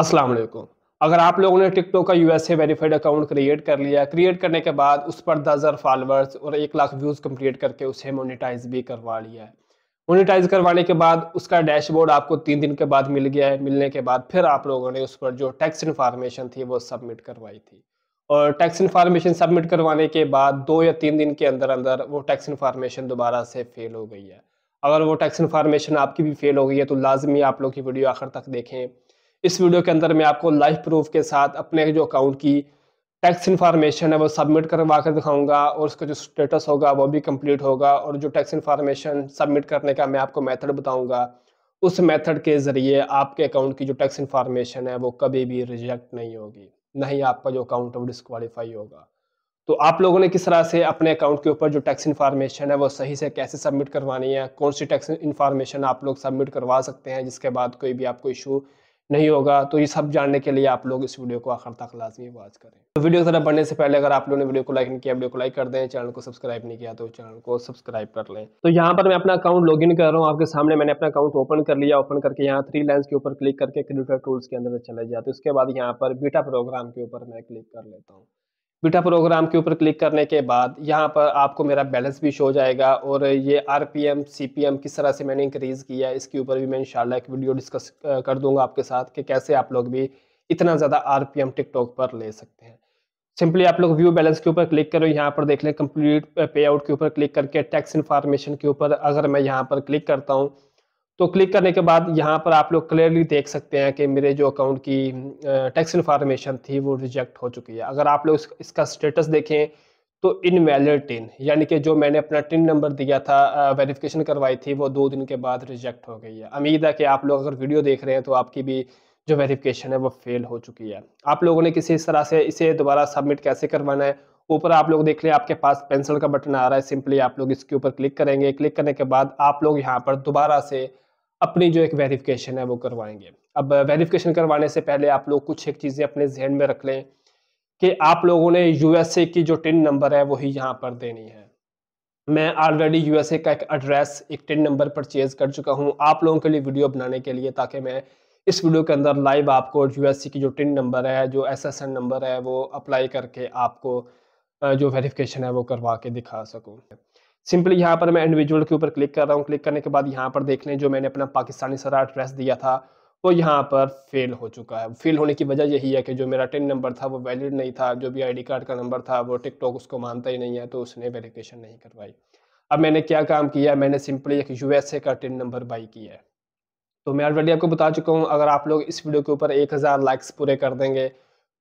अस्सलाम वालेकुम अगर आप लोगों ने टिकटॉक का यूएसए वेरीफाइड अकाउंट क्रिएट कर लिया क्रिएट करने के बाद उस पर दस हज़ार फॉलोअर्स और एक लाख व्यूज़ कम्प्लीट करके उसे मोनिटाइज भी करवा लिया है मोनिटाइज करवाने के बाद उसका डैशबोर्ड आपको तीन दिन के बाद मिल गया है मिलने के बाद फिर आप लोगों ने उस पर जो टैक्स इन्फॉर्मेशन थी वो सबमिट करवाई थी और टैक्स इन्फॉर्मेशन सबमिट करवाने के बाद दो या तीन दिन के अंदर अंदर वो टैक्स इन्फॉर्मेशन दोबारा से फेल हो गई है अगर वो टैक्स इन्फॉर्मेशन आपकी भी फेल हो गई है तो लाजमी आप लोग की वीडियो आखिर तक देखें इस वीडियो के अंदर मैं आपको लाइव प्रूफ के साथ अपने जो अकाउंट की टैक्स इन्फॉर्मेशन है वो सबमिट करवा कर दिखाऊंगा और उसका जो स्टेटस होगा वो भी कंप्लीट होगा और जो टैक्स इन्फॉर्मेशन सबमिट करने का मैं आपको मेथड बताऊंगा उस मेथड के ज़रिए आपके अकाउंट की जो टैक्स इन्फॉर्मेशन है वो कभी भी रिजेक्ट नहीं होगी नहीं आपका जो अकाउंट है वो डिस्कवालीफाई होगा तो आप लोगों ने किस तरह से अपने अकाउंट के ऊपर जो टैक्स इन्फॉर्मेशन है वो सही से कैसे सबमिट करवानी है कौन सी टैक्स इन्फॉर्मेशन आप लोग सबमिट करवा सकते हैं जिसके बाद कोई भी आपको इशू नहीं होगा तो ये सब जानने के लिए आप लोग इस वीडियो को आखिर तक लाजमी वॉच करें तो वीडियो की तरफ बढ़ने से पहले अगर आप लोगों ने वीडियो को लाइक नहीं किया वीडियो को लाइक कर दें चैनल को सब्सक्राइब नहीं किया तो चैनल को सब्सक्राइब कर लें तो यहाँ पर मैं अपना अकाउंट लॉग इन कर रहा हूँ आपके सामने मैंने अपना अकाउंट ओपन कर लिया ओपन करके यहाँ थ्री लाइन्स के ऊपर क्लिक करके क्रिएटर टूल्स के अंदर चले जाते उसके बाद यहाँ पर बीटा प्रोग्राम के ऊपर मैं क्लिक कर लेता हूँ बीटा प्रोग्राम के ऊपर क्लिक करने के बाद यहाँ पर आपको मेरा बैलेंस भी शो हो जाएगा और ये R P M C P M किस तरह से मैंने इंक्रीज़ किया इसके ऊपर भी मैं इन एक वीडियो डिस्कस कर दूंगा आपके साथ कि कैसे आप लोग भी इतना ज़्यादा आर पी एम टिकटॉक पर ले सकते हैं सिंपली आप लोग व्यू बैलेंस के ऊपर क्लिक करो यहाँ पर देख लें कंप्लीट पे आउट के ऊपर क्लिक करके टैक्स इन्फॉर्मेशन के ऊपर अगर मैं यहाँ पर क्लिक करता हूँ तो क्लिक करने के बाद यहाँ पर आप लोग क्लियरली देख सकते हैं कि मेरे जो अकाउंट की टैक्स इन्फॉर्मेशन थी वो रिजेक्ट हो चुकी है अगर आप लोग इसका स्टेटस देखें तो इनवैलिड टिन यानी कि जो मैंने अपना टिन नंबर दिया था वेरिफिकेशन करवाई थी वो दो दिन के बाद रिजेक्ट हो गई है उम्मीद है कि आप लोग अगर वीडियो देख रहे हैं तो आपकी भी जो वेरिफिकेशन है वो फेल हो चुकी है आप लोगों ने किसी इस तरह से इसे दोबारा सबमिट कैसे करवाना है ऊपर आप लोग देख लें आपके पास पेंसिल का बटन आ रहा है सिंपली आप लोग इसके ऊपर क्लिक करेंगे क्लिक करने के बाद आप लोग यहाँ पर दोबारा से अपनी जो एक वेरिफिकेशन है वो करवाएंगे अब वेरिफिकेशन करवाने से पहले आप लोग कुछ एक चीज़ें अपने जहन में रख लें कि आप लोगों ने यूएसए की जो टिन नंबर है वही यहाँ पर देनी है मैं ऑलरेडी यूएसए का एक एड्रेस एक टिन नंबर परचेज कर चुका हूँ आप लोगों के लिए वीडियो बनाने के लिए ताकि मैं इस वीडियो के अंदर लाइव आपको यूएसए की जो टिन नंबर है जो एस नंबर है वो अप्लाई करके आपको जो वेरिफिकेशन है वो करवा के दिखा सकूँ सिंपली यहाँ पर मैं इंडिविजुअल के ऊपर क्लिक कर रहा हूँ क्लिक करने के बाद यहाँ पर देख लें जो मैंने अपना पाकिस्तानी सारा एड्रेस दिया था वो यहाँ पर फेल हो चुका है फेल होने की वजह यही है कि जो मेरा टेन नंबर था वो वैलिड नहीं था जो भी आई कार्ड का नंबर था वो टिकटॉक उसको मानता ही नहीं है तो उसने वेरिफिकेशन नहीं करवाई अब मैंने क्या काम किया मैंने सिंपली एक यू का टेन नंबर बाई किया है तो मैं ऑलरेडी आपको बता चुका हूँ अगर आप लोग इस वीडियो के ऊपर एक हज़ार लाइक्स पूरे कर देंगे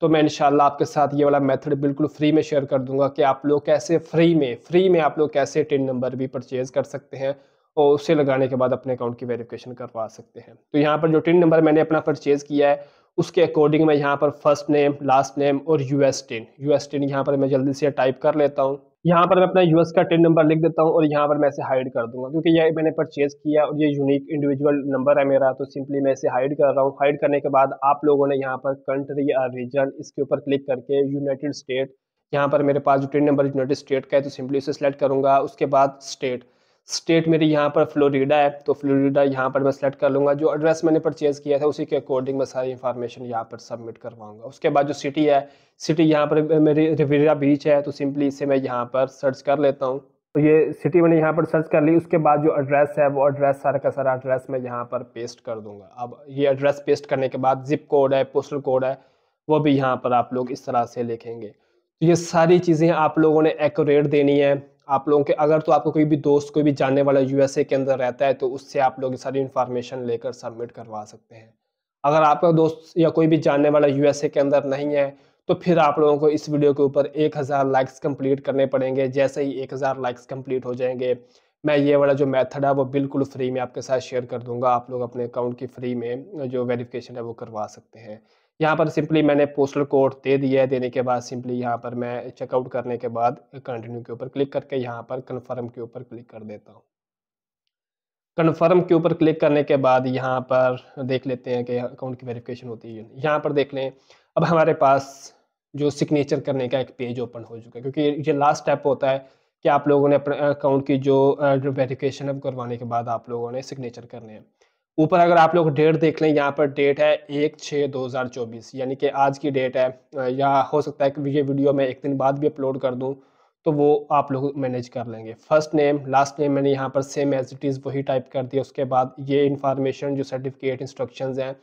तो मैं इनशाला आपके साथ ये वाला मेथड बिल्कुल फ्री में शेयर कर दूंगा कि आप लोग कैसे फ्री में फ्री में आप लोग कैसे टिन नंबर भी परचेज़ कर सकते हैं और उसे लगाने के बाद अपने अकाउंट की वेरिफिकेशन करवा सकते हैं तो यहाँ पर जो टिन नंबर मैंने अपना परचेज़ किया है उसके अकॉर्डिंग मैं यहाँ पर फर्स्ट नेम लास्ट नेम और U S TIN U S TIN यहाँ पर मैं जल्दी से टाइप कर लेता हूँ यहाँ पर मैं अपना यूएस का टिन नंबर लिख देता हूँ और यहाँ पर मैं इसे हाइड कर दूंगा क्योंकि ये मैंने परचेज़ किया और ये यूनिक इंडिविजुअल नंबर है मेरा तो सिंपली मैं इसे हाइड कर रहा हूँ हाइड करने के बाद आप लोगों ने यहाँ पर कंट्री या रीजन इसके ऊपर क्लिक करके यूनाइटेड स्टेट यहाँ पर मेरे पास जो टिन नंबर यूनाइटेड स्टेट का है तो सिंपली इसे सेलेक्ट करूँगा उसके बाद स्टेट स्टेट मेरी यहाँ पर फ्लोरिडा है तो फ्लोरिडा यहाँ पर मैं सेलेक्ट कर लूँगा जो एड्रेस मैंने परचेज़ किया था उसी के अकॉर्डिंग मैं सारी इन्फॉर्मेशन यहाँ पर सबमिट करवाऊँगा उसके बाद जो सिटी है सिटी यहाँ पर मेरी रिवेरा बीच है तो सिंपली इसे मैं यहाँ पर सर्च कर लेता हूँ तो ये सिटी मैंने यहाँ पर सर्च कर ली उसके बाद जो एड्रेस है वो एड्रेस सारा का सारा एड्रेस मैं यहाँ पर पेस्ट कर दूँगा अब ये एड्रेस पेस्ट करने के बाद जिप कोड है पोस्टल कोड है वो भी यहाँ पर आप लोग इस तरह से लिखेंगे तो ये सारी चीज़ें आप लोगों ने एक्यूरेट देनी है आप लोगों के अगर तो आपको कोई भी दोस्त कोई भी जानने वाला यूएसए के अंदर रहता है तो उससे आप लोग सारी इन्फॉर्मेशन लेकर सबमिट करवा सकते हैं अगर आपका दोस्त या कोई भी जानने वाला यूएसए के अंदर नहीं है तो फिर आप लोगों को इस वीडियो के ऊपर एक हज़ार लाइक्स कंप्लीट करने पड़ेंगे जैसे ही एक हज़ार लाइक्स कंप्लीट हो जाएंगे मैं ये वाला जो मेथड है वो बिल्कुल फ्री में आपके साथ शेयर कर दूंगा आप लोग अपने अकाउंट की फ्री में जो वेरिफिकेशन है वो करवा सकते हैं यहाँ पर सिंपली मैंने पोस्टल कोड दे दिया है देने के बाद सिंपली यहाँ पर मैं चेकआउट करने के बाद कंटिन्यू के ऊपर क्लिक करके यहाँ पर कन्फर्म के ऊपर क्लिक कर देता हूँ कन्फर्म के ऊपर क्लिक करने के बाद यहाँ पर देख लेते हैं कि अकाउंट की वेरिफिकेशन होती है यहाँ पर देख लें अब हमारे पास जो सिग्नेचर करने का एक पेज ओपन हो चुका है क्योंकि ये लास्ट स्टेप होता है कि आप लोगों ने अपने अकाउंट की जो वेरिफिकेशन है करवाने के बाद आप लोगों ने सिग्नेचर करने हैं ऊपर अगर आप लोग डेट देख लें यहाँ पर डेट है एक छः दो हज़ार चौबीस यानी कि आज की डेट है या हो सकता है कि ये वीडियो मैं एक दिन बाद भी अपलोड कर दूँ तो वो आप लोग मैनेज कर लेंगे फर्स्ट नेम लास्ट नेम मैंने यहाँ पर सेम एज इट इज़ वही टाइप कर दिया उसके बाद ये इन्फॉर्मेशन जो सर्टिफिकेट इंस्ट्रक्शन हैं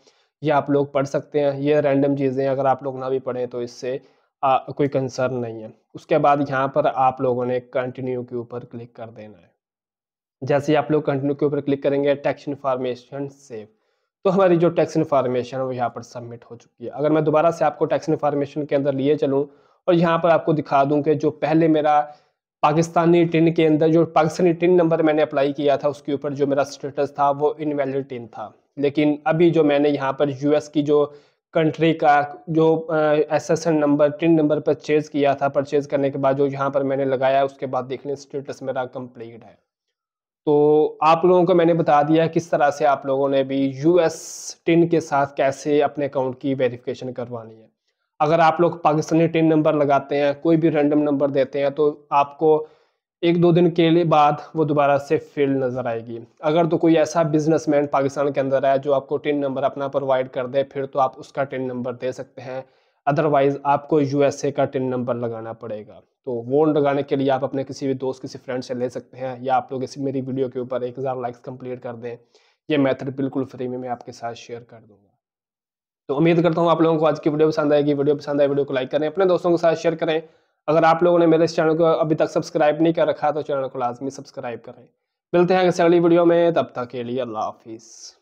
ये आप लोग पढ़ सकते हैं ये रैंडम चीज़ें अगर आप लोग ना भी पढ़ें तो इससे आ, कोई कंसर्न नहीं है उसके बाद यहाँ पर आप लोगों ने कंटिन्यू के ऊपर क्लिक कर देना है जैसे ही आप लोग कंटिन्यू के ऊपर क्लिक करेंगे टैक्स इन्फॉर्मेशन सेव तो हमारी जो टैक्स इन्फॉर्मेशन है वो यहाँ पर सबमिट हो चुकी है अगर मैं दोबारा से आपको टैक्स इन्फॉर्मेशन के अंदर लिए चलूँ और यहाँ पर आपको दिखा दूँ कि जो पहले मेरा पाकिस्तानी टिन के अंदर जो पाकिस्तानी टिन नंबर मैंने अप्लाई किया था उसके ऊपर जो मेरा स्टेटस था वो इनवैलिड टिन था लेकिन अभी जो मैंने यहाँ पर यूएस की जो कंट्री का जो S number TIN number purchase किया था परचेज़ करने के बाद जो यहाँ पर मैंने लगाया उसके बाद देख लें स्टेटस मेरा कंप्लीट है तो आप लोगों को मैंने बता दिया किस तरह से आप लोगों ने भी यू एस टिन के साथ कैसे अपने अकाउंट की वेरिफिकेशन करवानी है अगर आप लोग पाकिस्तानी टिन नंबर लगाते हैं कोई भी रैंडम नंबर देते हैं तो आपको एक दो दिन के लिए बाद वो दोबारा से फील्ड नज़र आएगी अगर तो कोई ऐसा बिजनेसमैन पाकिस्तान के अंदर है जो आपको टिन नंबर अपना प्रोवाइड कर दे फिर तो आप उसका टिन नंबर दे सकते हैं अदरवाइज़ आपको यूएसए का टिन नंबर लगाना पड़ेगा तो वोन लगाने के लिए आप अपने किसी भी दोस्त किसी फ्रेंड से ले सकते हैं या आप लोग इसी मेरी वीडियो के ऊपर एक हज़ार लाइक्स कंप्लीट कर दें ये मेथड बिल्कुल फ्री में मैं आपके साथ शेयर कर दूंगा तो उम्मीद करता हूँ आप लोगों को आज की वीडियो पसंद आएगी वीडियो पसंद आए वीडियो को लाइक करें अपने दोस्तों के साथ शेयर करें अगर आप लोगों ने मेरे इस चैनल को अभी तक सब्सक्राइब नहीं कर रखा तो चैनल को लाजमी सब्सक्राइब करें मिलते हैं अगली वीडियो में तब तक के लिए अल्लाह हाफिज़